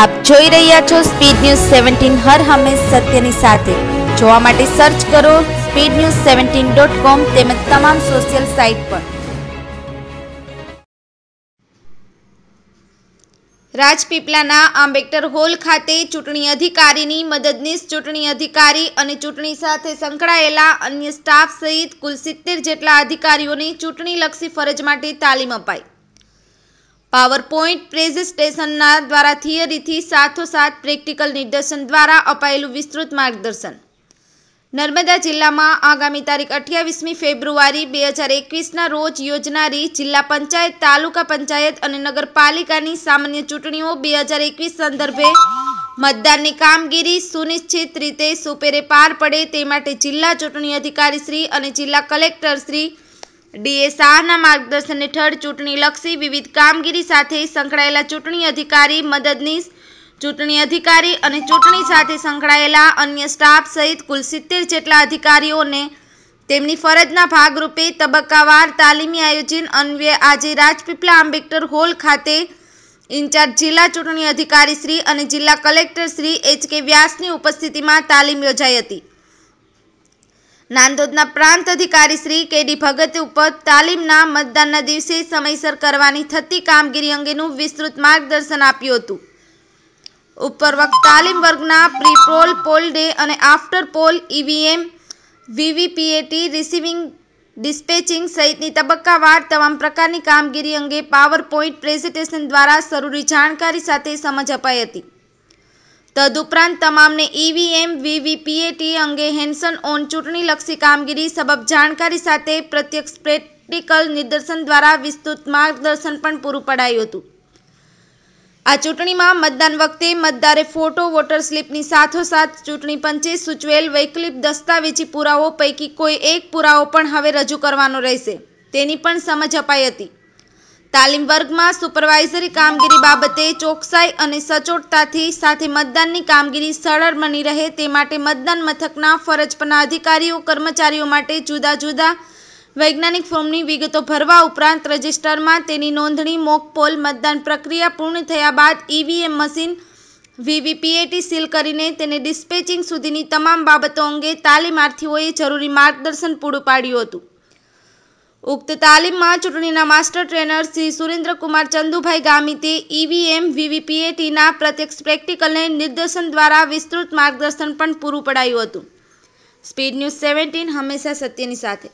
આપ જોઈ રહ્યા છો સ્પીડ ન્યૂઝ સેવન્ટીન હર હંમેશ સત્યની સાથે જોવા માટે સર્ચ કરો speed news seventeen dot com તેમજ તમામ સોશિયલ સાઇટ પર રાજપીપલાના આંબેડકર હોલ ખાતે ચૂંટણી અધિકારીની મદદનીશ ચૂંટણી અધિકારી અને ચૂંટણી સાથે સંકળાયેલા અન્ય સ્ટાફ સહિત કુલ સિત્તેર જેટલા અધિકારીઓને ચૂંટણીલક્ષી ફરજ માટે તાલીમ અપાઈ પાવરપોઈન્ટ પ્રેઝન્ટેશનના દ્વારા થિયરીથી સાથોસાથ પ્રેક્ટિકલ નિદર્શન દ્વારા અપાયેલું વિસ્તૃત માર્ગદર્શન નર્મદા જિલ્લામાં આગામી તારીખ અઠ્યાવીસમી ફેબ્રુઆરી બે હજાર એકવીસના રોજ યોજનારી જિલ્લા પંચાયત તાલુકા પંચાયત અને નગરપાલિકાની સામાન્ય ચૂંટણીઓ બે હજાર એકવીસ સંદર્ભે મતદાનની કામગીરી સુનિશ્ચિત રીતે સુપેરે પાર પડે તે માટે જિલ્લા ચૂંટણી અધિકારી શ્રી અને જિલ્લા કલેક્ટર શ્રી ડીએ શાહના માર્ગદર્શન હેઠળ ચૂંટણીલક્ષી વિવિધ કામગીરી સાથે સંકળાયેલા ચૂંટણી અધિકારી મદદનીશ ચૂંટણી અધિકારી અને ચૂંટણી સાથે સંકળાયેલા અન્ય સ્ટાફ સહિત કુલ સિત્તેર જેટલા અધિકારીઓને તેમની ફરજના ભાગરૂપે તબક્કાવાર તાલીમી આયોજન અન્વયે આજે રાજપીપલા આંબેડકર હોલ ખાતે ઇન્ચાર્જ જિલ્લા ચૂંટણી અધિકારી શ્રી અને જિલ્લા કલેક્ટર શ્રી એચ કે વ્યાસની ઉપસ્થિતિમાં તાલીમ યોજાઈ હતી નાંદોદના પ્રાંત અધિકારી શ્રી કે ડી ભગતે ઉપર તાલીમના મતદાનના દિવસે સમયસર કરવાની થતી કામગીરી અંગેનું વિસ્તૃત માર્ગદર્શન આપ્યું હતું ઉપરવક તાલીમ વર્ગના પ્રીપોલ પોલ ડે અને after poll EVM VVPAT receiving dispatching સહિતની તબક્કાવાર તમામ પ્રકારની કામગીરી અંગે પાવર પોઈન્ટ પ્રેઝન્ટેશન દ્વારા જરૂરી જાણકારી સાથે સમજ અપાઈ હતી તદુપરાંત તમામને ઈવીએમ વીવીપીએટી અંગે હેન્ડસન ઓન ચૂંટણીલક્ષી કામગીરી સબબ જાણકારી સાથે પ્રત્યક્ષ પ્રેક્ટિકલ નિદર્શન દ્વારા વિસ્તૃત માર્ગદર્શન પણ પૂરું પડાયું હતું આ ચૂંટણીમાં મતદાન વખતે મતદારે ફોટો વોટર સ્લીપની સાથોસાથ ચૂંટણી પંચે સૂચવેલ વૈકલ્પિક દસ્તાવેજી પુરાવો પૈકી કોઈ એક પુરાવો પણ હવે રજૂ કરવાનો રહેશે તેની પણ સમજ અપાઈ હતી તાલીમ વર્ગમાં સુપરવાઇઝરી કામગીરી બાબતે ચોકસાઈ અને સચોટતાથી સાથે મતદાનની કામગીરી સરળ બની રહે તે માટે મતદાન મથકના ફરજ પરના અધિકારીઓ કર્મચારીઓ માટે જુદા જુદા વૈજ્ઞાનિક ફોર્મની વિગતો ભરવા ઉપરાંત રજિસ્ટરમાં તેની નોંધણી મોકપોલ મતદાન પ્રક્રિયા પૂર્ણ થયા બાદ ઈવીએમ મશીન વીવીપીએટી સીલ કરીને તેને ડિસ્પેચિંગ સુધીની તમામ બાબતો અંગે તાલીમાર્થીઓએ જરૂરી માર્ગદર્શન પૂરું પાડ્યું હતું ઉક્ત તાલીમમાં ચૂંટણીના માસ્ટર ટ્રેનર શ્રી સુરેન્દ્રકુમાર ચંદુભાઈ ગામિતે ઈવીએમ વીવીપીએટીના પ્રત્યક્ષ પ્રેક્ટિકલને નિર્દેશન દ્વારા વિસ્તૃત માર્ગદર્શન પણ પૂરું પડાયું હતું સ્પીડ ન્યૂઝ સેવન્ટીન હંમેશા સત્યની સાથે